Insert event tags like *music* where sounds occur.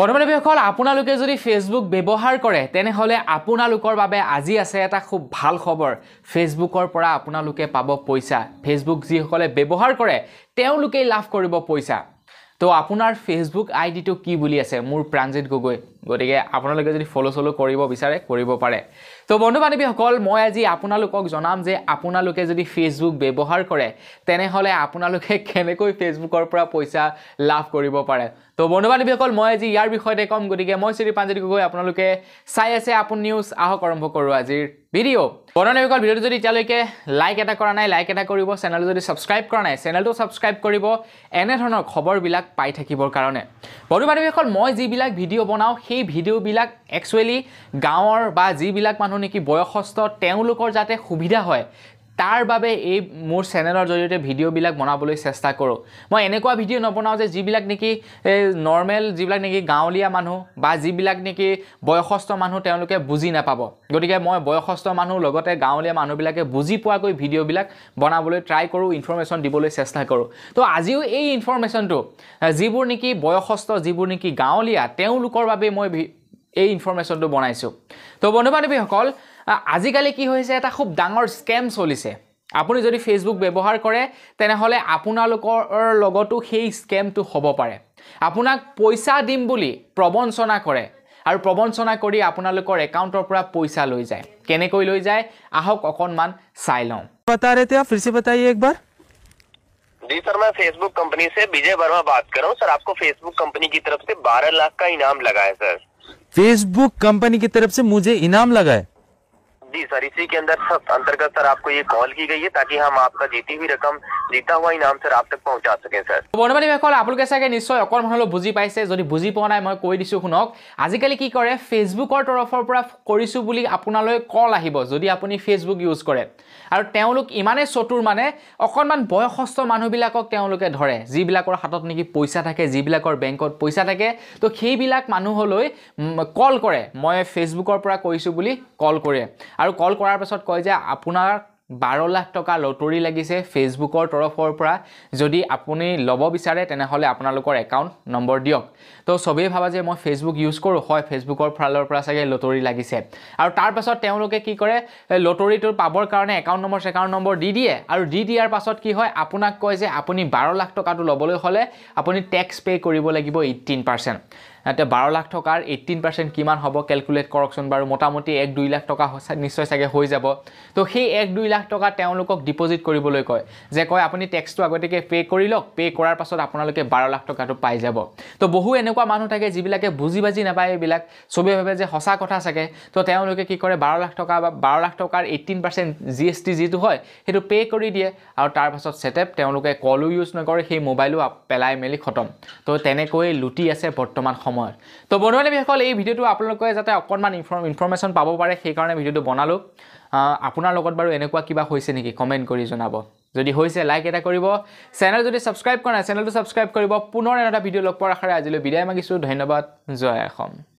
প্ৰধানমন্ত্ৰীসকল আপোনালোকে যদি ফেচবুক ব্যৱহাৰ কৰে তেনেহ'লে আপোনালোকৰ বাবে আজি আছে এটা খুব ভাল খবৰ ফেচবুকৰ পৰা আপোনালোকে পাব পইচা ফেচবুক যিসকলে ব্যৱহাৰ কৰে তেওঁলোকেই লাভ কৰিব পইচা তো আপোনাৰ ফেচবুক আই ডিটো কি বুলি আছে মোৰ প্ৰাণজিৎ গগৈ গতিকে আপোনালোকে যদি ফ'ল' চ'ল' কৰিব বিচাৰে কৰিব পাৰে তো বন্ধু বান্ধৱীসকল মই আজি আপোনালোকক জনাম যে আপোনালোকে যদি ফেচবুক ব্যৱহাৰ কৰে তেনেহ'লে আপোনালোকে *laughs* কেনেকৈ ফেচবুকৰ পৰা পইচা লাভ কৰিব পাৰে তো বন্ধু বান্ধৱীসকল মই আজি ইয়াৰ বিষয়তে ক'ম গতিকে মই শ্ৰী পাঞ্জলী গগৈ আপোনালোকে চাই আছে আপোন নিউজ আহক আৰম্ভ কৰোঁ আজিৰ ভিডিঅ' বন্ধু বান্ধৱীসকল ভিডিঅ'টো যদি এতিয়ালৈকে লাইক এটা কৰা নাই লাইক এটা কৰিব চেনেলটো যদি ছাবস্ক্ৰাইব কৰা নাই চেনেলটো ছাবস্ক্ৰাইব কৰিব এনেধৰণৰ খবৰবিলাক পাই থাকিবৰ কাৰণে বন্ধু বান্ধৱীসকল মই যিবিলাক ভিডিঅ' বনাওঁ সেই এই ভিডিঅ'বিলাক একচুৱেলি গাঁৱৰ বা যিবিলাক মানুহ নেকি বয়সস্থ তেওঁলোকৰ যাতে সুবিধা হয় তাৰবাবে এই মোৰ চেনেলৰ জৰিয়তে ভিডিঅ'বিলাক বনাবলৈ চেষ্টা কৰোঁ মই এনেকুৱা ভিডিঅ' নবনাওঁ যে যিবিলাক নেকি নৰ্মেল যিবিলাক নেকি গাঁৱলীয়া মানুহ বা যিবিলাক নেকি বয়সস্থ মানুহ তেওঁলোকে বুজি নাপাব গতিকে মই বয়সস্থ মানুহ লগতে গাঁৱলীয়া মানুহবিলাকে বুজি পোৱাকৈ ভিডিঅ'বিলাক বনাবলৈ ট্ৰাই কৰোঁ ইনফৰ্মেশ্যন দিবলৈ চেষ্টা কৰোঁ তো আজিও এই ইনফৰ্মেশ্যনটো যিবোৰ নেকি বয়সস্থ যিবোৰ নেকি গাঁৱলীয়া তেওঁলোকৰ বাবে মই এই ইনফৰ্মেশ্যনটো বনাইছোঁ তো বন্ধু বান্ধৱীসকল আজিকালি কি হৈছে এটা খুব ডাঙৰ স্কেম চলিছে আপুনি যদি ফেচবুক ব্যৱহাৰ কৰে তেনেহ'লে আপোনালোকৰ লগতো সেই স্কেমটো হ'ব পাৰে আপোনাক পইচা দিম বুলি প্ৰবঞ্চনা কৰে আৰু প্ৰবঞ্চনা কৰি আপোনালোকৰ একাউণ্টৰ পৰা পইচা লৈ যায় কেনেকৈ লৈ যায় আহক অকণমান চাই লওঁ जी सर मैं फेसबुक कंपनी से विजय वर्मा बात कर रहा हूँ सर आपको फेसबुक कंपनी की तरफ से बारह लाख का इनाम लगा है सर फेसबुक कंपनी की तरफ से मुझे इनाम लगा है जी सर इसी के अंदर अंतर्गत सर आपको ये कॉल की गई है ताकि हम आपका जीती हुई रकम जीता हुआ इनाम सर आप तक पहुंचा सके सर बन मानी भाई आप लोग सके निश्चय अक मानु बुझी पासे जो बुझी पा ना मैं कह दी शुन आजिकाल कि फेसबुक तरफों पर आपल कल आदि अपनी फेसबुक यूज कर আৰু তেওঁলোক ইমানে চতুৰ মানে অকণমান বয়সস্থ মানুহবিলাকক তেওঁলোকে ধৰে যিবিলাকৰ হাতত নেকি পইচা থাকে যিবিলাকৰ বেংকত পইচা থাকে তো সেইবিলাক মানুহলৈ কল কৰে মই ফেচবুকৰ পৰা কৰিছোঁ বুলি কল কৰে আৰু আৰু কল কৰাৰ পাছত কয় যে আপোনাৰ বাৰ লাখ টকা লটৰি লাগিছে ফেচবুকৰ তৰফৰ পৰা যদি আপুনি ল'ব বিচাৰে তেনেহ'লে আপোনালোকৰ একাউণ্ট নম্বৰ দিয়ক তো চবেই ভাবা যে মই ফেচবুক ইউজ কৰোঁ হয় ফেচবুকৰ ফালৰ পৰা চাগে লটৰি লাগিছে আৰু তাৰপাছত তেওঁলোকে কি কৰে লটৰিটো পাবৰ কাৰণে একাউণ্ট নম্বৰ চেকাউণ্ট নম্বৰ দি দিয়ে আৰু দি দিয়াৰ পাছত কি হয় আপোনাক কয় যে আপুনি বাৰ লাখ টকাটো ল'বলৈ হ'লে আপুনি টেক্স পে' কৰিব লাগিব এইটিন পাৰ্চেণ্ট তাতে বাৰ লাখ টকাৰ এইটিন পাৰ্চেণ্ট কিমান হ'ব কেলকুলেট কৰকচোন বাৰু মোটামুটি এক দুই লাখ টকা নিশ্চয় চাগে হৈ যাব তো সেই এক দুই লাখ টকা তেওঁলোকক ডিপ'জিট কৰিবলৈ কয় যে কয় আপুনি টেক্সটো আগতীয়াকৈ পে' কৰি লওক পে' কৰাৰ পাছত আপোনালোকে বাৰ লাখ টকাটো পাই যাব তো বহু এনেকুৱা মানুহ থাকে যিবিলাকে বুজি বাজি নাপায় এইবিলাক চবেই ভাবে যে সঁচা কথা চাগে তো তেওঁলোকে কি কৰে বাৰ লাখ টকা বা বাৰ লাখ টকাৰ eighteen percent G S T যিটো হয় সেইটো পে' কৰি দিয়ে আৰু তাৰপাছত ছেটেপ তেওঁলোকে কলো ইউজ নকৰে সেই মোবাইলো পেলাই মেলি খতম তো তেনেকৈয়ে লুটি আছে বৰ্তমান সময়ত সময়ত তো বন্ধুবান্ধীসকল এই ভিডিঅ'টো আপোনালোকে যাতে অকণমান ইনফৰ্ম ইনফৰ্মেশ্যন পাব পাৰে সেইকাৰণে ভিডিঅ'টো বনালোঁ আপোনাৰ লগত বাৰু এনেকুৱা কিবা হৈছে নেকি কমেণ্ট কৰি জনাব যদি হৈছে লাইক এটা কৰিব চেনেল যদি ছাবস্ক্ৰাইব কৰা নাই চেনেলটো ছাবস্ক্ৰাইব কৰিব পুনৰ এটা ভিডিঅ' লগ পোৱাৰ আশাৰে আজিলৈ বিদায় মাগিছোঁ ধন্যবাদ জয় অসম